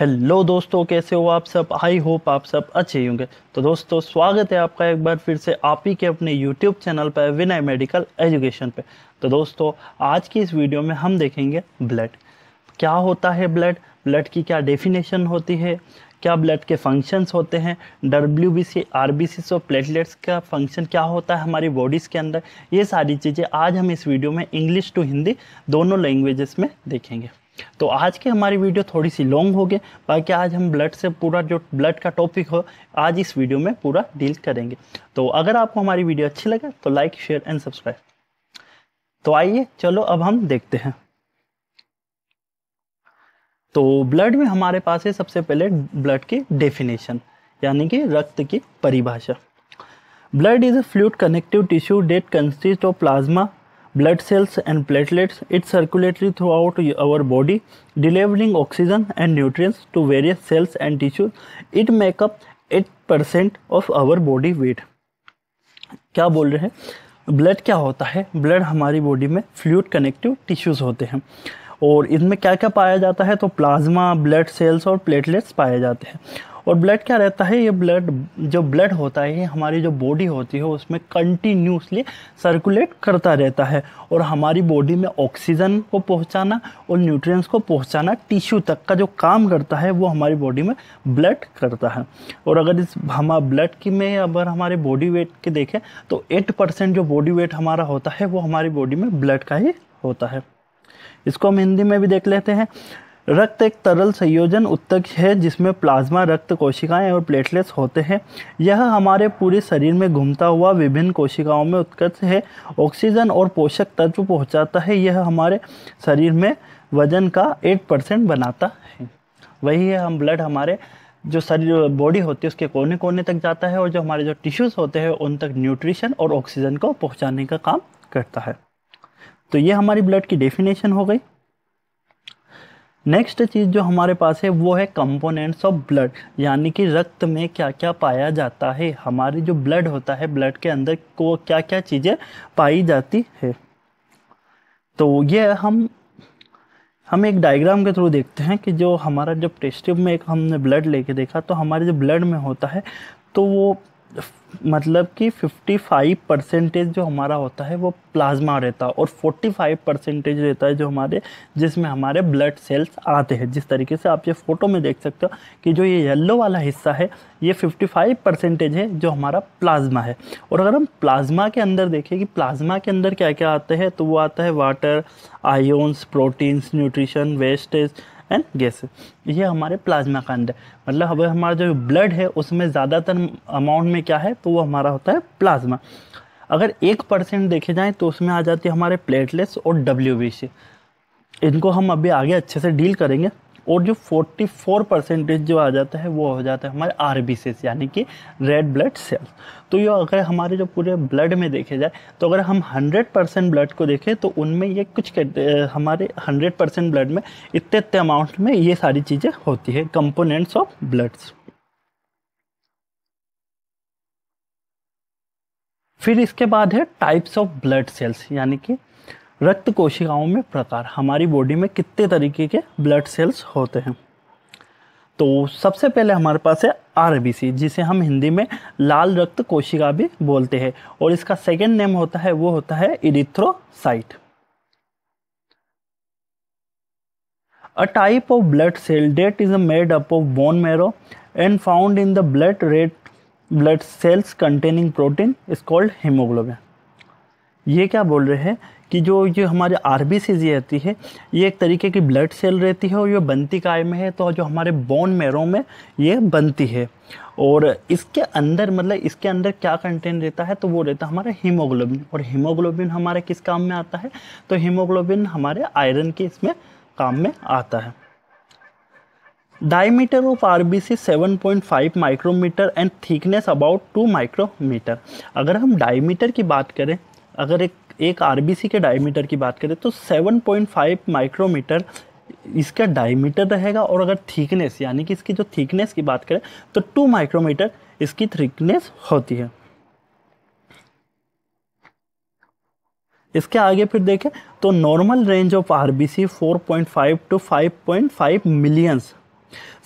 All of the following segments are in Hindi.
हेलो दोस्तों कैसे हो आप सब आई होप आप सब अच्छे होंगे तो दोस्तों स्वागत है आपका एक बार फिर से आप ही के अपने यूट्यूब चैनल पर विनय मेडिकल एजुकेशन पे तो दोस्तों आज की इस वीडियो में हम देखेंगे ब्लड क्या होता है ब्लड ब्लड की क्या डेफिनेशन होती है क्या ब्लड के फंक्शंस होते हैं W B C R B C so platelets का फंक्शन क्या होता है हमारी बॉडीज़ के अंदर ये सारी चीज़ें आज हम इस वीडियो में इंग्लिश टू हिंदी दोनों लैंग्वेजेस में देखेंगे तो आज की हमारी वीडियो थोड़ी सी लॉन्ग हो गई बाकी आज हम ब्लड से पूरा जो ब्लड का टॉपिक हो आज इस वीडियो में पूरा डील करेंगे तो अगर आपको हमारी वीडियो अच्छी लगे तो लाइक शेयर एंड सब्सक्राइब तो आइए चलो अब हम देखते हैं तो ब्लड में हमारे पास है सबसे पहले ब्लड की डेफिनेशन यानी कि रक्त की परिभाषा blood is a fluid connective tissue that consist of plasma blood cells and platelets. It circulates throughout our body, delivering oxygen and nutrients to various cells and tissues. It make up 8% of our body weight. क्या बोल रहे हैं ब्लड क्या होता है ब्लड हमारी बॉडी में फ्लूड कनेक्टिव टिश्यूज़ होते हैं और इनमें क्या क्या पाया जाता है तो प्लाज्मा ब्लड सेल्स और प्लेटलेट्स पाए जाते हैं और ब्लड क्या रहता है ये ब्लड जो ब्लड होता है ये हमारी जो बॉडी होती है उसमें कंटिन्यूसली सर्कुलेट करता रहता है और हमारी बॉडी में ऑक्सीजन को पहुंचाना और न्यूट्रिएंट्स को पहुंचाना टिश्यू तक का जो काम करता है वो हमारी बॉडी में ब्लड करता है और अगर इस हम ब्लड की में अगर हमारे बॉडी वेट के देखें तो एट परसेंट जो बॉडी वेट हमारा होता है वो हमारी बॉडी में ब्लड का ही होता है इसको हम हिंदी में भी देख लेते हैं रक्त एक तरल संयोजन उत्तक है जिसमें प्लाज्मा रक्त कोशिकाएं और प्लेटलेट्स होते हैं यह हमारे पूरे शरीर में घूमता हुआ विभिन्न कोशिकाओं में उत्कर्ष है ऑक्सीजन और पोषक तत्व पहुंचाता है यह हमारे शरीर में वजन का 8 परसेंट बनाता है वही है हम ब्लड हमारे जो शरीर बॉडी होती है उसके कोने कोने तक जाता है और जो हमारे जो टिश्यूज़ होते हैं उन तक न्यूट्रिशन और ऑक्सीजन को पहुँचाने का काम करता है तो ये हमारी ब्लड की डेफिनेशन हो गई नेक्स्ट चीज़ जो हमारे पास है वो है कंपोनेंट्स ऑफ ब्लड यानी कि रक्त में क्या क्या पाया जाता है हमारी जो ब्लड होता है ब्लड के अंदर को क्या क्या चीज़ें पाई जाती है तो ये हम हम एक डायग्राम के थ्रू देखते हैं कि जो हमारा जब टेस्ट ट्यूब में एक हमने ब्लड लेके देखा तो हमारे जो ब्लड में होता है तो वो मतलब कि 55 परसेंटेज जो हमारा होता है वो प्लाज्मा रहता है और 45 परसेंटेज रहता है जो हमारे जिसमें हमारे ब्लड सेल्स आते हैं जिस तरीके से आप ये फ़ोटो में देख सकते हो कि जो ये येलो वाला हिस्सा है ये 55 परसेंटेज है जो हमारा प्लाज्मा है और अगर हम प्लाज्मा के अंदर देखें कि प्लाज्मा के अंदर क्या क्या आते हैं तो वो आता है water ions proteins nutrition wastage and gas ये हमारे प्लाज्मा का अंदर मतलब अब हमारा जो ब्लड है उसमें ज़्यादातर अमाउंट में क्या है तो वो हमारा होता है प्लाज्मा अगर एक परसेंट देखे जाएँ तो उसमें आ जाती है हमारे प्लेटलेट्स और डब्ल्यू इनको हम अभी आगे अच्छे से डील करेंगे और जो 44 परसेंटेज जो आ जाता है वो हो जाता है हमारे आर यानी कि रेड ब्लड सेल्स तो ये अगर हमारे जो पूरे ब्लड में देखे जाए तो अगर हम 100 परसेंट ब्लड को देखें तो उनमें ये कुछ हमारे 100 परसेंट ब्लड में इतने इतने अमाउंट में ये सारी चीज़ें होती है कंपोनेंट्स ऑफ ब्लड्स फिर इसके बाद है टाइप्स ऑफ ब्लड सेल्स यानी कि रक्त कोशिकाओं में प्रकार हमारी बॉडी में कितने तरीके के ब्लड सेल्स होते हैं तो सबसे पहले हमारे पास है आर जिसे हम हिंदी में लाल रक्त कोशिका भी बोलते हैं और इसका सेकेंड नेम होता है वो होता है erythrocyte a type of blood cell that is made up of bone marrow and found in the blood red blood cells containing protein is called haemoglobin ये क्या बोल रहे हैं कि जो ये हमारे आर बी जी रहती है ये एक तरीके की ब्लड सेल रहती है और ये बनती काय में है तो जो हमारे बोन मैरो में ये बनती है और इसके अंदर मतलब इसके अंदर क्या कंटेंट रहता है तो वो रहता है हमारा हीमोग्लोबिन और हीमोग्लोबिन हमारे किस काम में आता है तो हीमोग्लोबिन हमारे आयरन के इसमें काम में आता है diameter of R B C seven point five micrometre and thickness about two micrometre अगर हम डायमीटर की बात करें अगर एक एक आरबीसी के डायमीटर की बात करें तो 7.5 माइक्रोमीटर इसका डायमीटर रहेगा और अगर थिकनेस यानी कि इसकी जो थिकनेस की बात करें तो टू माइक्रोमीटर इसकी थिकनेस होती है इसके आगे फिर देखें तो normal range of RBC 4.5 to 5.5 millions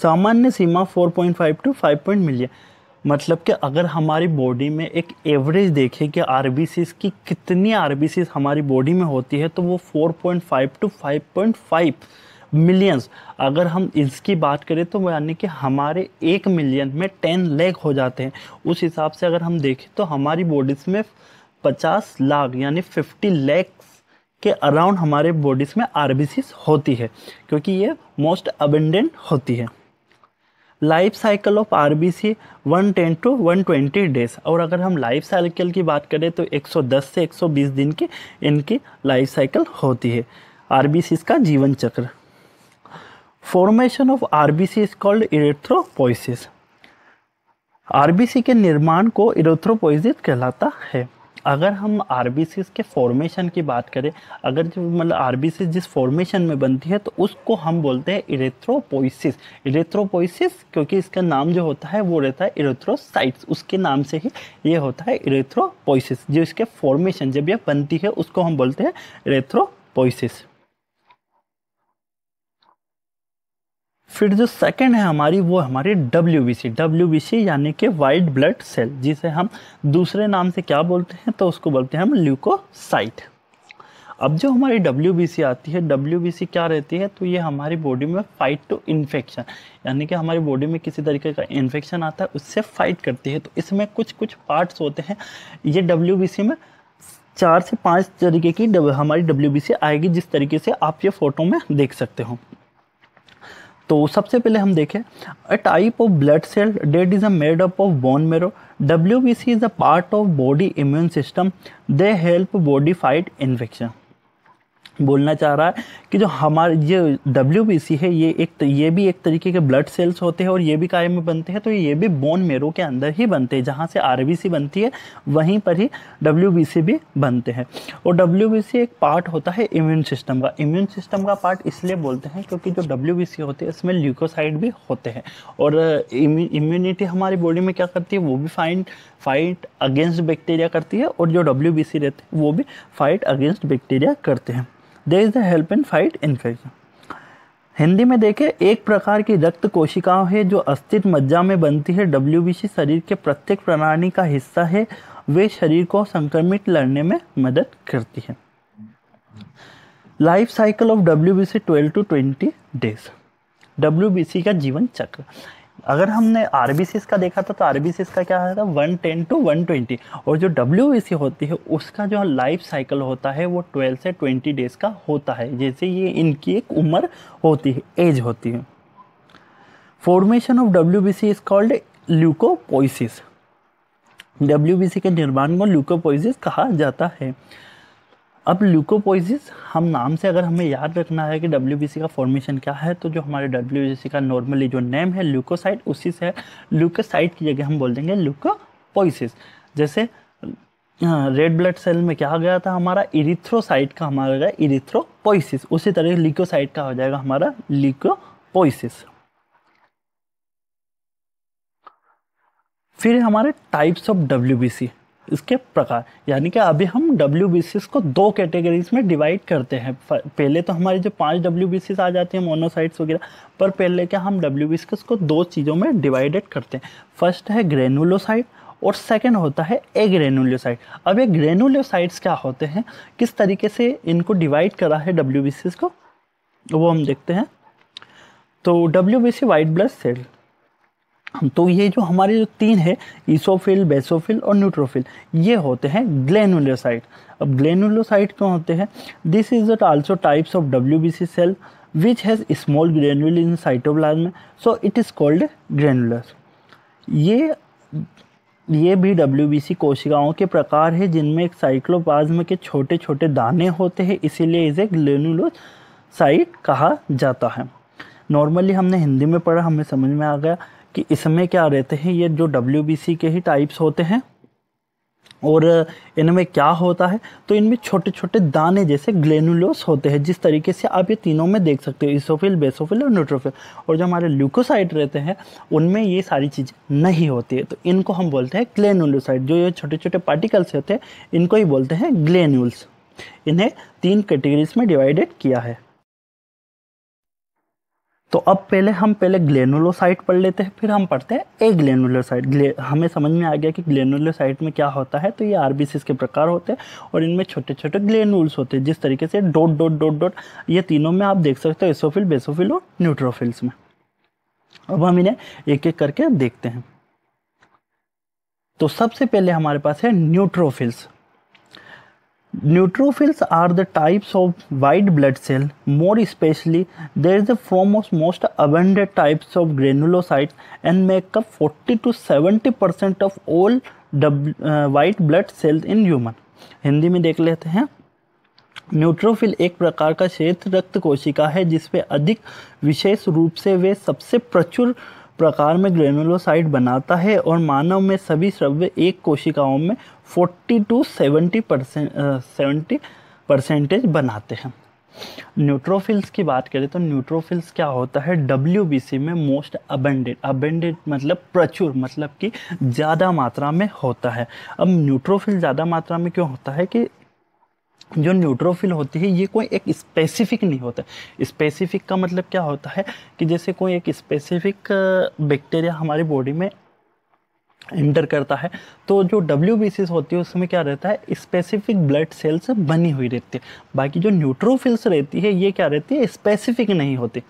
सामान्य सीमा 4.5 टू 5. मिलियन मतलब कि अगर हमारी बॉडी में एक एवरेज देखें कि आर की कितनी आर हमारी बॉडी में होती है तो वो 4.5 टू 5.5 मिलियंस अगर हम इसकी बात करें तो यानी कि हमारे एक मिलियन में टेन लैख हो जाते हैं उस हिसाब से अगर हम देखें तो हमारी बॉडीज़ में पचास लाख यानी फिफ्टी लैक्स के अराउंड हमारे बॉडीज़ में आर होती है क्योंकि ये मोस्ट अबेंडेंट होती है life cycle of R B C one ten to one twenty days और अगर हम लाइफ साइकिल की बात करें तो 110 से 120 दिन की इनकी लाइफ साइकिल होती है आर बी सी का जीवन चक्र formation of R B C is called erythropoiesis C के निर्माण को इरेथ्रोपोइसिस कहलाता है अगर हम आर के फॉर्मेशन की बात करें अगर जो मतलब आर जिस फॉर्मेशन में बनती है तो उसको हम बोलते हैं इरेथ्रोपोइसिस इरेथ्रोपोइसिस क्योंकि इसका नाम जो होता है वो रहता है इरेथ्रोसाइट्स उसके नाम से ही ये होता है इरेथ्रोपोइसिस जो इसके फॉर्मेशन जब यह बनती है उसको हम बोलते हैं इरेथ्रोपोइसिस फिर जो सेकंड है हमारी वो हमारी W B C W B C यानी कि वाइट ब्लड सेल जिसे हम दूसरे नाम से क्या बोलते हैं तो उसको बोलते हैं हम ल्यूकोसाइट अब जो हमारी डब्ल्यू बी सी आती है डब्ल्यू बी सी क्या रहती है तो ये हमारी बॉडी में फाइट टू इन्फेक्शन यानी कि हमारी बॉडी में किसी तरीके का इन्फेक्शन आता है उससे फाइट करती है तो इसमें कुछ कुछ पार्ट्स होते हैं ये डब्ल्यू बी सी में चार से पाँच तरीके की हमारी डब्ल्यू बी सी आएगी जिस तरीके से आप ये फ़ोटो में देख सकते हो तो सबसे पहले हम देखें a type of blood cell that is a made up of bone marrow W B C is a part of body immune system they help body fight infection बोलना चाह रहा है कि जो हमारे ये डब्ल्यू है ये एक ये भी एक तरीके के ब्लड सेल्स होते हैं और ये भी काय में बनते हैं तो ये भी बोन मेरो के अंदर ही बनते हैं जहाँ से आर बनती है वहीं पर ही डब्ल्यू भी बनते हैं और डब्ल्यू एक पार्ट होता है इम्यून सिस्टम का इम्यून सिस्टम का पार्ट इसलिए बोलते हैं क्योंकि जो डब्ल्यू होते हैं इसमें ल्यूकोसाइड भी होते हैं और इम्यूनिटी हमारी बॉडी में क्या करती है वो भी फाइंड फाइट अगेंस्ट बैक्टीरिया करती है और जो डब्ल्यू रहते हैं वो भी फाइट अगेंस्ट बैक्टीरिया करते हैं they is the help in fight infection Hindi में देखें एक प्रकार की रक्त कोशिकाओं है जो अस्थित मज्जा में बनती है डब्ल्यू शरीर के प्रत्येक प्रणाली का हिस्सा है वे शरीर को संक्रमित लड़ने में मदद करती है life cycle of W B C twelve to twenty days W का जीवन चक्र अगर हमने आर का देखा था तो आर का क्या होता था one ten to one twenty और जो डब्ल्यू e होती है उसका जो लाइफ साइकिल होता है वो ट्वेल्व से ट्वेंटी डेज़ का होता है जैसे ये इनकी एक उम्र होती है एज होती है formation of W B C is called leucopoiesis W B C के निर्माण को ल्यूकोपोइसिस कहा जाता है अब ल्यूकोपोइसिस हम नाम से अगर हमें याद रखना है कि डब्ल्यू का फॉर्मेशन क्या है तो जो हमारे डब्ल्यू का नॉर्मली जो नेम है ल्यूकोसाइट उसी से है ल्यूकोसाइट की जगह हम बोल देंगे ल्यूकोपोइसिस जैसे रेड ब्लड सेल में क्या गया था हमारा इरिथ्रोसाइट का हमारा गया इरिथ्रोपोइसिस उसी तरह लिकोसाइट का हो जाएगा हमारा लिकोपोइसिस फिर हमारे टाइप्स ऑफ डब्ल्यू इसके प्रकार यानी कि अभी हम डब्ल्यू को दो कैटेगरीज में डिवाइड करते हैं पहले तो हमारे जो पांच डब्ल्यू आ जाते हैं मोनोसाइट्स वगैरह पर पहले क्या हम डब्ल्यू को दो चीज़ों में डिवाइडेड करते हैं फर्स्ट है ग्रेनुलोसाइट और सेकेंड होता है ए ग्रेनुलोसाइट अब ये ग्रेनुलोसाइट्स क्या होते हैं किस तरीके से इनको डिवाइड करा है डब्ल्यू को वो हम देखते हैं तो W B C white blood cell तो ये जो हमारे जो तीन है ईसोफिल बेसोफिल और न्यूट्रोफिल ये होते हैं ग्लैनुलोसाइट अब ग्लैनुलोसाइट क्यों होते हैं this is that also types of W B C cell which has small granule in cytoplasm so it is called granules ये ये भी डब्ल्यू कोशिकाओं के प्रकार है जिनमें एक साइक्लोप्लाज्म के छोटे छोटे दाने होते हैं इसीलिए इसे ग्लैनुलोसाइट कहा जाता है नॉर्मली हमने हिंदी में पढ़ा हमें समझ में आ गया कि इसमें क्या रहते हैं ये जो डब्ल्यू के ही टाइप्स होते हैं और इनमें क्या होता है तो इनमें छोटे छोटे दाने जैसे ग्लेनुलोस होते हैं जिस तरीके से आप ये तीनों में देख सकते हो इसोफिल बेसोफिल और न्यूट्रोफिल और जो हमारे ल्यूकोसाइट रहते हैं उनमें ये सारी चीज़ नहीं होती है तो इनको हम बोलते हैं ग्लेनुलोसाइट जो ये छोटे छोटे पार्टिकल्स होते हैं इनको ही बोलते हैं ग्लैनुल्स इन्हें तीन कैटेगरीज में डिवाइडेड किया है तो अब पहले हम पहले ग्लेनुलोसाइट पढ़ लेते हैं फिर हम पढ़ते हैं ए ग्लेनुलोसाइट ग्ले हमें समझ में आ गया कि ग्लेनुलोसाइट में क्या होता है तो ये आर के प्रकार होते हैं और इनमें छोटे छोटे ग्लेनुल्स होते हैं जिस तरीके से डॉट डॉट डॉट डॉट ये तीनों में आप देख सकते हो एसोफिल बेसोफिल और न्यूट्रोफिल्स में अब हम इन्हें एक एक करके देखते हैं तो सबसे पहले हमारे पास है neutrophils Neutrophils are the types of white blood cell. More especially, there is the form of most abundant types of granulocytes and make up 40 to 70 percent of all white blood cells in human Hindi में देख लेते हैं न्यूट्रोफिल एक प्रकार का श्वेत रक्त कोशिका है जिसपे अधिक विशेष रूप से वे सबसे प्रचुर प्रकार में ग्रेनुलोसाइट बनाता है और मानव में सभी श्रव्य एक कोशिकाओं में 40 टू 70 परसेंट सेवेंटी परसेंटेज बनाते हैं न्यूट्रोफिल्स की बात करें तो न्यूट्रोफिल्स क्या होता है डब्ल्यू में मोस्ट अबेंडेड अबेंडेड मतलब प्रचुर मतलब कि ज़्यादा मात्रा में होता है अब न्यूट्रोफिल ज़्यादा मात्रा में क्यों होता है कि जो न्यूट्रोफिल होती है ये कोई एक स्पेसिफिक नहीं होता स्पेसिफिक का मतलब क्या होता है कि जैसे कोई एक स्पेसिफिक बैक्टीरिया हमारी बॉडी में इंटर करता है तो जो डब्ल्यू बी होती है उसमें क्या रहता है स्पेसिफिक ब्लड सेल्स बनी हुई रहती है बाकी जो न्यूट्रोफिल्स रहती है ये क्या रहती है स्पेसिफिक नहीं होती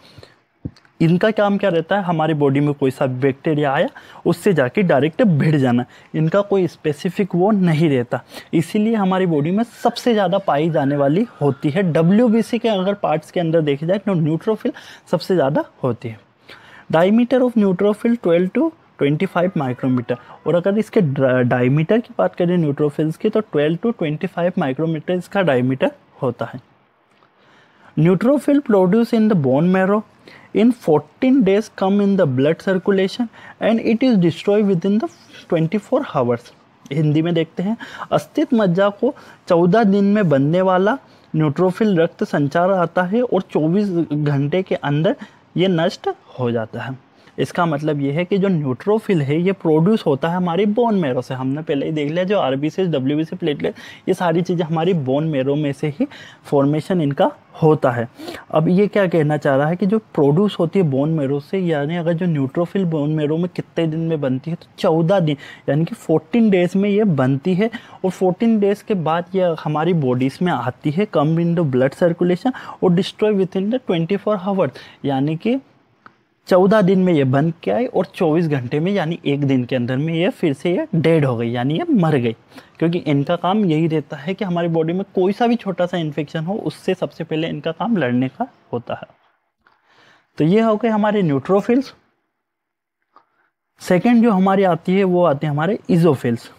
इनका काम क्या रहता है हमारी बॉडी में कोई सा बैक्टीरिया आया उससे जाके डायरेक्ट भिड़ जाना इनका कोई स्पेसिफिक वो नहीं रहता इसीलिए हमारी बॉडी में सबसे ज़्यादा पाई जाने वाली होती है डब्ल्यू के अगर पार्ट्स के अंदर देखे जाए तो न्यूट्रोफिल सबसे ज़्यादा होती है diameter of neutrophil twelve to 25 micrometre और अगर इसके डायमीटर की बात करें न्यूट्रोफिल्स की तो 12 टू 25 माइक्रोमीटर इसका डायमीटर होता है neutrophil produce in the bone marrow in 14 days come in the blood circulation and it is destroyed within the 24 hours Hindi में देखते हैं अस्थित मज्जा को 14 दिन में बनने वाला न्यूट्रोफिल रक्त संचार आता है और 24 घंटे के अंदर ये नष्ट हो जाता है इसका मतलब ये है कि जो न्यूट्रोफिल है ये प्रोड्यूस होता है हमारी बोन मेरो से हमने पहले ही देख लिया जो R B C W B C platelet ये सारी चीज़ें हमारी बोन मेरो में से ही फॉर्मेशन इनका होता है अब ये क्या कहना चाह रहा है कि जो प्रोड्यूस होती है बोन मेरो से यानी अगर जो न्यूट्रोफिल बोन मेरो में कितने दिन में बनती है तो चौदह दिन यानी कि फोर्टीन डेज़ में ये बनती है और फोर्टीन डेज़ के बाद ये हमारी बॉडीज़ में आती है come in the blood circulation और destroy within the twenty four hours यानी कि चौदह दिन में ये बन के आई और चौबीस घंटे में यानी एक दिन के अंदर में ये फिर से ये डेड हो गई यानी ये मर गई क्योंकि इनका काम यही रहता है कि हमारी बॉडी में कोई सा भी छोटा सा इन्फेक्शन हो उससे सबसे पहले इनका काम लड़ने का होता है तो ये हो गए हमारे न्यूट्रोफिल्स सेकेंड जो हमारी आती है वो आते हैं हमारे eosinophils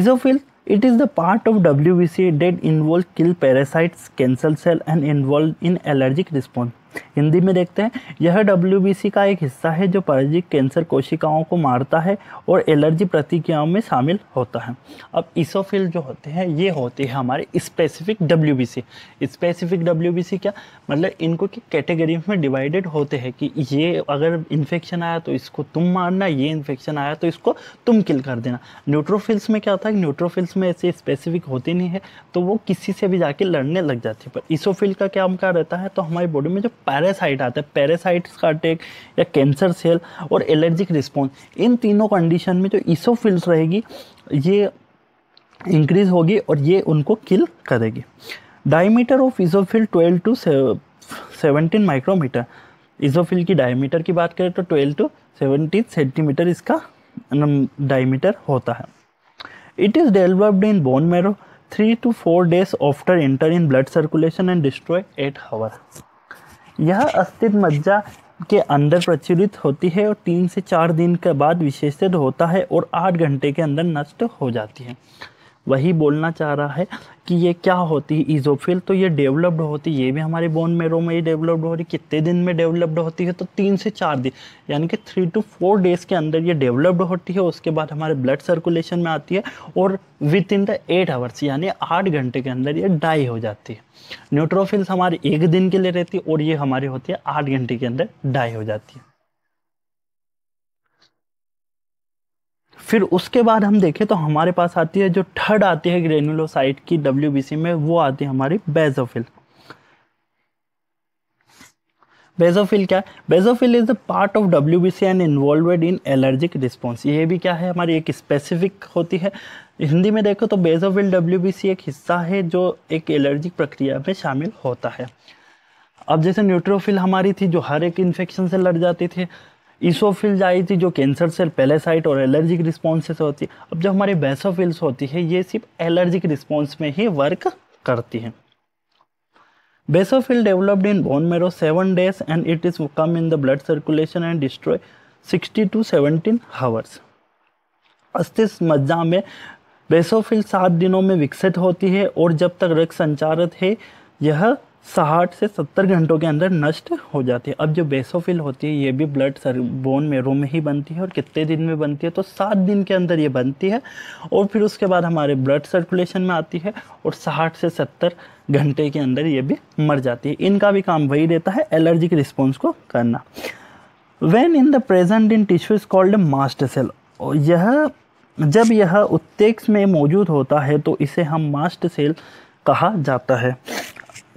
eosinophils is the part of W B C that involve kill parasites cancer cell and involve in allergic response Hindi में देखते हैं यह डब्ल्यू का एक हिस्सा है जो परजिक कैंसर कोशिकाओं को मारता है और एलर्जी प्रतिक्रियाओं में शामिल होता है अब इसोफिल जो होते हैं ये होते हैं हमारे स्पेसिफिक डब्ल्यू स्पेसिफिक डब्ल्यू क्या मतलब इनको कि कैटेगरी में डिवाइडेड होते हैं कि ये अगर इन्फेक्शन आया तो इसको तुम मारना ये इन्फेक्शन आया तो इसको तुम किल कर देना न्यूट्रोफिल्स में क्या होता है न्यूट्रोफिल्स में ऐसे स्पेसिफिक होते नहीं है तो वो किसी से भी जाके लड़ने लग जाते हैं पर इसोफिल का क्या क्या रहता है तो हमारी बॉडी में जो पैरासाइट आता है पैरासाइट्स का अटैक या कैंसर सेल और एलर्जिक रिस्पॉन्स इन तीनों कंडीशन में जो ईसोफिल्स रहेगी ये इंक्रीज होगी और ये उनको किल करेगी diameter of eosinophil twelve to seventeen micrometre eosinophil की डायमीटर की बात करें तो ट्वेल्व टू सेवनटीन सेंटीमीटर इसका डायमीटर होता है it is developed in bone marrow three to four days after enter in blood circulation and destroy eight hour यह अस्थि मज्जा के अंदर प्रचलित होती है और तीन से चार दिन के बाद विशेषित होता है और आठ घंटे के अंदर नष्ट हो जाती है वही बोलना चाह रहा है कि ये क्या होती है ईजोफिल तो ये डेवलप्ड होती है ये भी हमारे बोन मेरो में ही डेवलप्ड हो रही कितने दिन में डेवलप्ड होती है तो तीन से चार दिन यानी कि थ्री टू फोर डेज़ के अंदर ये डेवलप्ड होती है उसके बाद हमारे ब्लड सर्कुलेशन में आती है और within the eight hours यानी आठ घंटे के अंदर ये डाई हो जाती है न्यूट्रोफिल्स हमारे एक दिन के लिए रहती है और ये हमारी होती है आठ घंटे के अंदर डाई हो जाती है फिर उसके बाद हम देखें तो हमारे पास आती है जो थर्ड आती है ग्रेनुलोसाइट की डब्ल्यू में वो आती है हमारी बेजोफिल बेजोफिल क्या है basophil is the part of W B C and involved in allergic response ये भी क्या है हमारी एक स्पेसिफिक होती है हिंदी में देखो तो बेजोफिल डब्ल्यू बी सी एक हिस्सा है जो एक एलर्जिक प्रक्रिया में शामिल होता है अब जैसे न्यूट्रोफिल हमारी थी जो हर एक इन्फेक्शन से लड़ जाती थी ईसोफिल्स आई थी जो कैंसर सेल पैलेसाइट और एलर्जिक से होती है अब जो हमारे बेसोफिल्स होती है ये सिर्फ एलर्जिक रिस्पॉन्स में ही वर्क करती है basophil developed in bone marrow seven days and it is come in the blood circulation and destroy sixty to seventeen hours अस्थिस मज्जा में बेसोफिल सात दिनों में विकसित होती है और जब तक रक्त संचारित है यह साठ से सत्तर घंटों के अंदर नष्ट हो जाती है अब जो बेसोफिल होती है ये भी ब्लड सर बोन मेरो में ही बनती है और कितने दिन में बनती है तो सात दिन के अंदर ये बनती है और फिर उसके बाद हमारे ब्लड सर्कुलेशन में आती है और साठ से सत्तर घंटे के अंदर ये भी मर जाती है इनका भी काम वही रहता है एलर्जिक रिस्पॉन्स को करना when in the present in tissue is called mast cell और यह जब यह उत्तेक्स में मौजूद होता है तो इसे हम मास्ट सेल कहा जाता है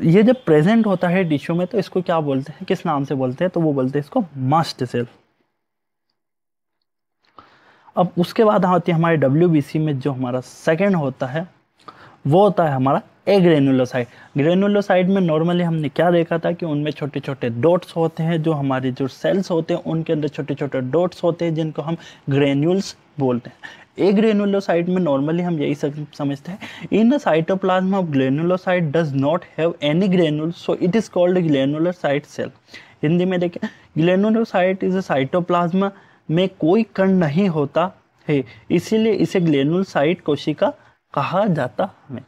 ये जब प्रेजेंट होता है टिश्यू में तो इसको क्या बोलते हैं किस नाम से बोलते हैं तो वो बोलते हैं इसको मस्ट सेल अब उसके बाद आती है हमारे डब्ल्यू में जो हमारा सेकेंड होता है वो होता है हमारा ए ग्रेनुलोसाइड ग्रेनुलोसाइड में नॉर्मली हमने क्या देखा था कि उनमें छोटे छोटे डॉट्स होते हैं जो हमारे जो सेल्स होते हैं उनके अंदर छोटे छोटे डॉट्स होते हैं जिनको हम ग्रेन्यूल्स बोलते हैं ए ग्रेनुलोसाइट में नॉर्मली हम यही समझते हैं in the cytoplasm of granulocyte does not have any granule so it is called site cell Hindi में देखें ग्लेनुलोसाइट इज अ साइटोप्लाज्म में कोई कण नहीं होता है इसीलिए इसे ग्लेनुलसाइट कोशिका कहा जाता है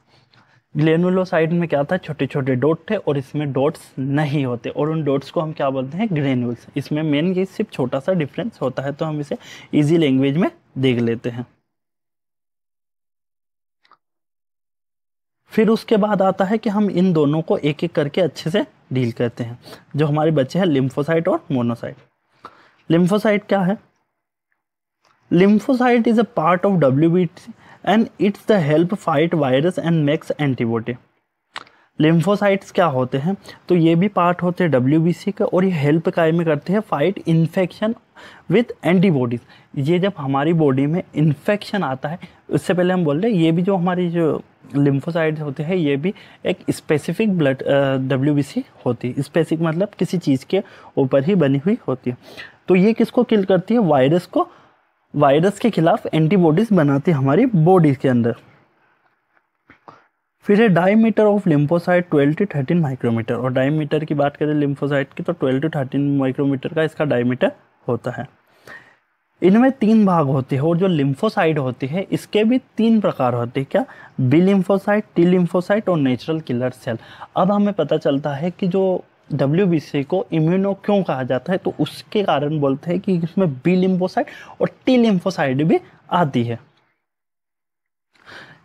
ग्लेनुलोसाइड में क्या था छोटे छोटे डॉट थे और इसमें डॉट्स नहीं होते और उन डॉट्स को हम क्या बोलते हैं ग्रेनुल्स इसमें मेन ये सिर्फ छोटा सा डिफरेंस होता है तो हम इसे इजी लैंग्वेज में देख लेते हैं फिर उसके बाद आता है कि हम इन दोनों को एक एक करके अच्छे से डील करते हैं जो हमारे बच्चे हैं लिम्फोसाइट और मोनोसाइट लिम्फोसाइट क्या है lymphocyte is a part of W B and it's the help fight virus and makes antibody lymphocytes क्या होते हैं तो ये भी पार्ट होते हैं डब्ल्यू बी सी के और ये हेल्प काय में करते हैं फाइट इन्फेक्शन विथ एंटीबॉडीज़ ये जब हमारी बॉडी में इन्फेक्शन आता है उससे पहले हम बोल रहे हैं ये भी जो हमारी जो लिम्फोसाइट होते हैं ये भी एक specific blood W B C होती है स्पेसिफिक मतलब किसी चीज़ के ऊपर ही बनी हुई होती है तो ये किसको किल करती है वायरस को वायरस के खिलाफ एंटीबॉडीज बनाती हमारी बॉडीज के अंदर फिर है diameter of lymphocyte 12 to 13 micrometre और डायमीटर की बात करें लिम्फोसाइट की तो 12 टू 13 माइक्रोमीटर का इसका डायमीटर होता है इनमें तीन भाग होते हैं और जो लिम्फोसाइट होती है इसके भी तीन प्रकार होते हैं क्या बी लिम्फोसाइट टी लिम्फोसाइट और नेचुरल किलर सेल अब हमें पता चलता है कि जो डब्ल्यू को इम्यूनो क्यों कहा जाता है तो उसके कारण बोलते हैं कि इसमें बी लिम्फोसाइड और टी लिम्फोसाइड भी आती है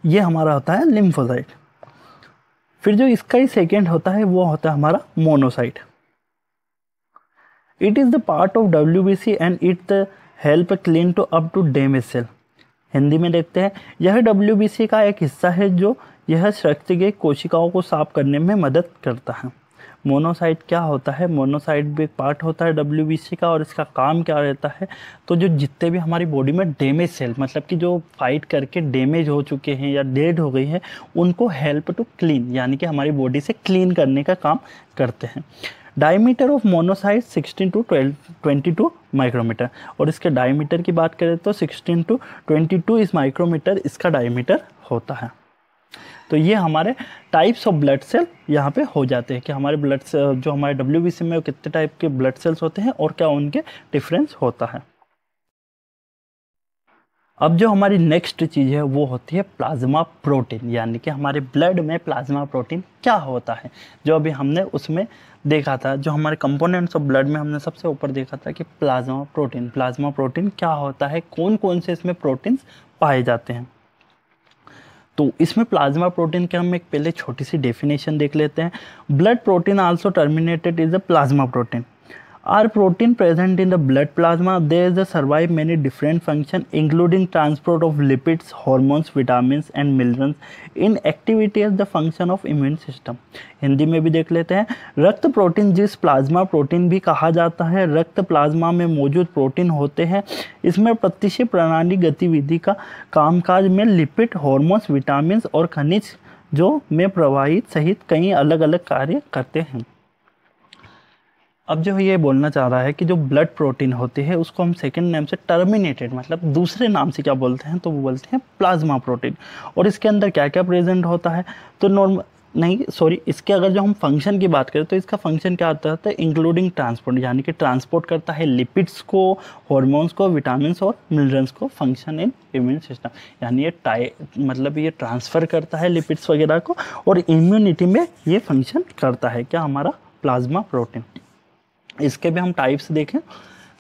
ये हमारा होता है लिम्फोसाइड फिर जो इसका ही सेकेंड होता है वो होता है हमारा monocyte it is the part of W B C and it help clean to up to damage cell Hindi में देखते हैं यह डब्ल्यू बी सी का एक हिस्सा है जो यह शक्त के कोशिकाओं को साफ करने में मदद करता है मोनोसाइट क्या होता है मोनोसाइट भी एक पार्ट होता है डब्ल्यू का और इसका काम क्या रहता है तो जो जितने भी हमारी बॉडी में डैमेज सेल मतलब कि जो फाइट करके डैमेज हो चुके हैं या डेड हो गई है उनको हेल्प टू क्लीन यानी कि हमारी बॉडी से क्लीन करने का काम करते हैं diameter of monocyte 16 to 12 to micrometer और इसके डायमीटर की बात करें तो 16 टू 22 इस माइक्रोमीटर इसका डायमीटर होता है तो ये हमारे टाइप्स ऑफ ब्लड सेल यहाँ पे हो जाते हैं कि हमारे ब्लड सेल जो हमारे डब्ल्यू में कितने टाइप के ब्लड सेल्स होते हैं और क्या उनके डिफरेंस होता है अब जो हमारी नेक्स्ट चीज़ है वो होती है प्लाज्मा प्रोटीन यानी कि हमारे ब्लड में प्लाज्मा प्रोटीन क्या होता है जो अभी हमने उसमें देखा था जो हमारे कंपोनेंट्स ऑफ ब्लड में हमने सबसे ऊपर देखा था कि प्लाज्मा प्रोटीन प्लाज्मा प्रोटीन क्या होता है कौन कौन से इसमें प्रोटीन्स पाए जाते हैं तो इसमें प्लाज्मा प्रोटीन के हम एक पहले छोटी सी डेफिनेशन देख लेते हैं blood protein also terminated is a plasma protein are protein present in the blood plasma they is the survive many different function including transport of lipids hormones vitamin and minerals in activity is the function of immune system Hindi में भी देख लेते हैं रक्त प्रोटीन जिस प्लाज्मा प्रोटीन भी कहा जाता है रक्त प्लाज्मा में मौजूद प्रोटीन होते हैं इसमें प्रतिशी प्रणाली गतिविधि का कामकाज में लिपिड हॉर्मोन्स विटामिन और खनिज जो में प्रवाहित सहित कई अलग अलग कार्य करते हैं अब जो ये बोलना चाह रहा है कि जो ब्लड प्रोटीन होती है उसको हम सेकेंड नेम से टर्मिनेटेड मतलब दूसरे नाम से क्या बोलते हैं तो वो बोलते हैं प्लाज्मा प्रोटीन और इसके अंदर क्या क्या प्रेजेंट होता है तो नॉर्मल नहीं सॉरी इसके अगर जो हम फंक्शन की बात करें तो इसका फंक्शन क्या होता है तो इंक्लूडिंग ट्रांसपोर्ट यानी कि ट्रांसपोर्ट करता है लिपिड्स को हॉर्मोन्स को विटामिन और मिनरल्स को फंक्शन इन इम्यून सिस्टम यानी ये टाइ मतलब ये ट्रांसफ़र करता है लिपिड्स वगैरह को और इम्यूनिटी में ये फंक्शन करता है क्या हमारा प्लाज्मा प्रोटीन इसके भी हम टाइप्स देखें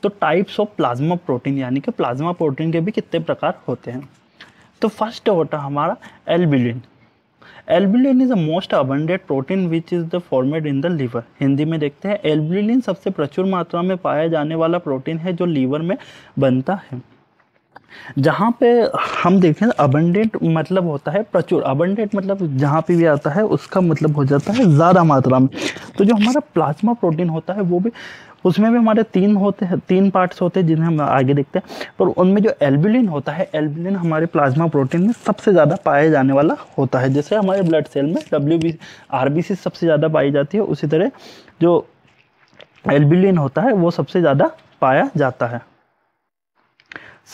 तो टाइप्स ऑफ प्लाज्मा प्रोटीन यानी कि प्लाज्मा प्रोटीन के भी कितने प्रकार होते हैं तो फर्स्ट होता हमारा albumin albumin is a most abundant protein which is the formed in the liver Hindi में देखते हैं एल्बुलिन सबसे प्रचुर मात्रा में पाया जाने वाला प्रोटीन है जो लीवर में बनता है जहाँ पे हम देखें अबंडेंट तो मतलब होता है प्रचुर अबंडेंट मतलब जहाँ पे भी आता है उसका मतलब हो जाता है ज़्यादा मात्रा में तो जो हमारा प्लाज्मा प्रोटीन होता है वो भी उसमें भी हमारे तीन होते हैं तीन पार्ट्स होते हैं जिन्हें हम आगे देखते हैं पर उनमें जो एल्बुलिन होता है एल्बुलिन हमारे प्लाज्मा प्रोटीन में सबसे ज़्यादा पाया जाने वाला होता है जैसे हमारे ब्लड सेल में W B R B C सबसे ज़्यादा पाई जाती है उसी तरह जो एल्बुलिन होता है वो सबसे ज़्यादा पाया जाता है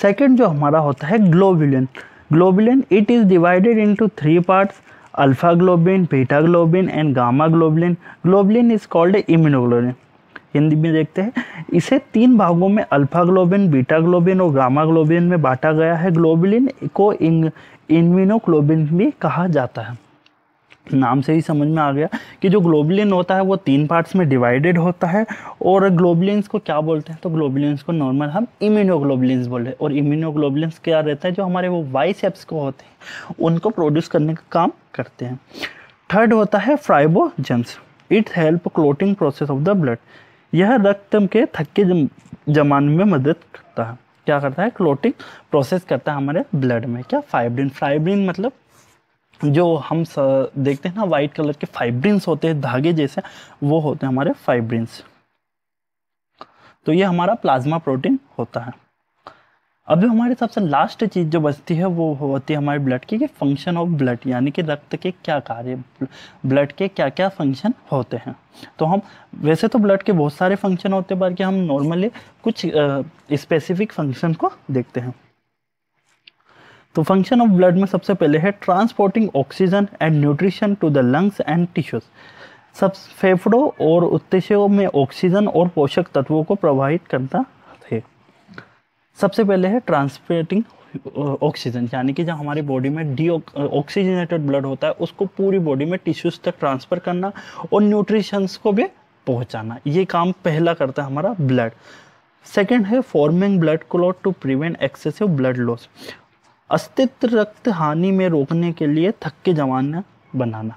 सेकेंड जो हमारा होता है globulin globulin it is divided into three parts alpha globin beta globin and gamma globulin globulin is called immunoglobin Hindi में देखते हैं इसे तीन भागों में अल्फा ग्लोबिन बीटा ग्लोबिन और गामा ग्लोबिन में बांटा गया है ग्लोबुलिन को इम्यूनोग्लोबिन भी कहा जाता है नाम से ही समझ में आ गया कि जो ग्लोबलिन होता है वो तीन पार्ट्स में डिवाइडेड होता है और ग्लोबलिन्स को क्या बोलते हैं तो ग्लोबलिन्स को नॉर्मल हम इम्यूनोग्लोबलिन्स बोल रहे हैं और इम्यूनोग्लोबलिन्स क्या रहता है जो हमारे वो वाइसेप्स को होते हैं उनको प्रोड्यूस करने का काम करते हैं थर्ड होता है fibrinogens it help clotting process of the blood यह रक्त के थक्के जमाने में मदद करता है क्या करता है क्लोटिंग प्रोसेस करता है हमारे ब्लड में क्या फाइब्रिन फाइब्रिन मतलब जो हम देखते हैं ना वाइट कलर के फाइब्रिन्स होते हैं धागे जैसे वो होते हैं हमारे फाइब्रिन्स तो ये हमारा प्लाज्मा प्रोटीन होता है अब जो हमारे सबसे लास्ट चीज़ जो बचती है वो होती है हमारे ब्लड की कि फंक्शन ऑफ ब्लड यानी कि रक्त के क्या कार्य ब्लड के क्या क्या फंक्शन होते हैं तो हम वैसे तो ब्लड के बहुत सारे फंक्शन होते हैं बल्कि हम नॉर्मली कुछ स्पेसिफिक फंक्शन को देखते हैं तो फंक्शन ऑफ ब्लड में सबसे पहले है transporting oxygen and nutrition to the lungs and tissues सब फेफड़ों और उत्तेजों में ऑक्सीजन और पोषक तत्वों को प्रभावित करता है सबसे पहले है ट्रांसपोर्टिंग ऑक्सीजन यानी कि जब हमारी बॉडी में डी ऑक्सीजनेटेड ब्लड होता है उसको पूरी बॉडी में टिश्यूज तक ट्रांसफ़र करना और न्यूट्रिशंस को भी पहुंचाना ये काम पहला करता है हमारा ब्लड सेकेंड है forming blood clot to prevent excessive blood loss अस्तित्व रक्त हानि में रोकने के लिए थक्के जमाना बनाना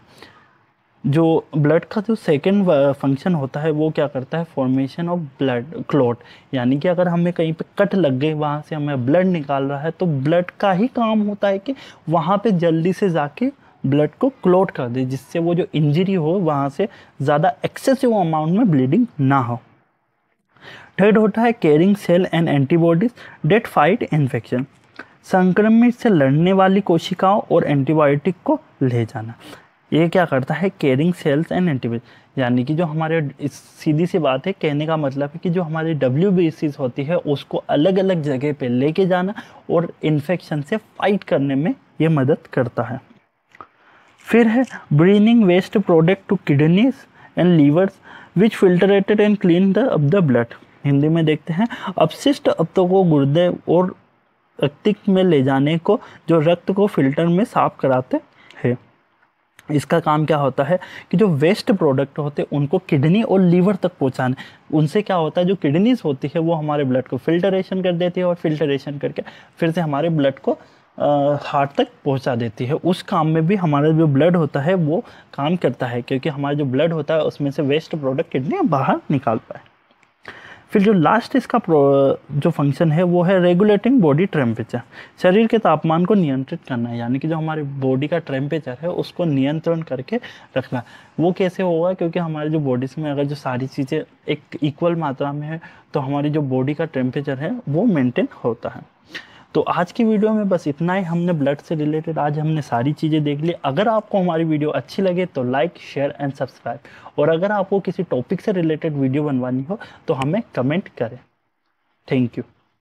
जो ब्लड का जो सेकेंड फंक्शन होता है वो क्या करता है फॉर्मेशन ऑफ ब्लड क्लॉट यानी कि अगर हमें कहीं पे कट लग गए वहाँ से हमें ब्लड निकाल रहा है तो ब्लड का ही काम होता है कि वहाँ पे जल्दी से जाके ब्लड को क्लॉट कर दे जिससे वो जो इंजरी हो वहाँ से ज़्यादा एक्सेसिव अमाउंट में ब्लीडिंग ना हो थर्ड होता है carrying cell and antibodies that fight infection संक्रमित से लड़ने वाली कोशिकाओं और एंटीबायोटिक को ले जाना ये क्या करता है केयरिंग सेल्स एंड एंटीबायोटिक यानी कि जो हमारे सीधी सी बात है कहने का मतलब है कि जो हमारी डब्ल्यू होती है उसको अलग अलग जगह पे लेके जाना और इन्फेक्शन से फाइट करने में ये मदद करता है फिर है bringing waste product to kidneys and livers which filtrated and clean the अब द ब्लड हिंदी में देखते हैं अपशिष्ट अब तो को गुर्दे और रक्तिक में ले जाने को जो रक्त को फिल्टर में साफ कराते हैं इसका काम क्या होता है कि जो वेस्ट प्रोडक्ट होते हैं उनको किडनी और लीवर तक पहुँचाने उनसे क्या होता है जो किडनीज होती है वो हमारे ब्लड को फिल्टरेशन कर देती है और फिल्टरेशन करके फिर से हमारे ब्लड को हार्ट तक पहुंचा देती है उस काम में भी हमारा जो ब्लड होता है वो काम करता है क्योंकि हमारा जो ब्लड होता है उसमें से वेस्ट प्रोडक्ट किडनी बाहर निकाल पाए फिर जो लास्ट इसका जो फंक्शन है वो है रेगुलेटिंग बॉडी टेम्परेचर शरीर के तापमान को नियंत्रित करना है यानी कि जो हमारे बॉडी का टेम्परेचर है उसको नियंत्रण करके रखना वो कैसे होगा क्योंकि हमारे जो बॉडीज में अगर जो सारी चीज़ें एक इक्वल मात्रा में है तो हमारी जो बॉडी का टेम्परेचर है वो मेंटेन होता है तो आज की वीडियो में बस इतना ही हमने ब्लड से रिलेटेड आज हमने सारी चीज़ें देख ली अगर आपको हमारी वीडियो अच्छी लगे तो लाइक शेयर एंड सब्सक्राइब और अगर आपको किसी टॉपिक से रिलेटेड वीडियो बनवानी हो तो हमें कमेंट करें थैंक यू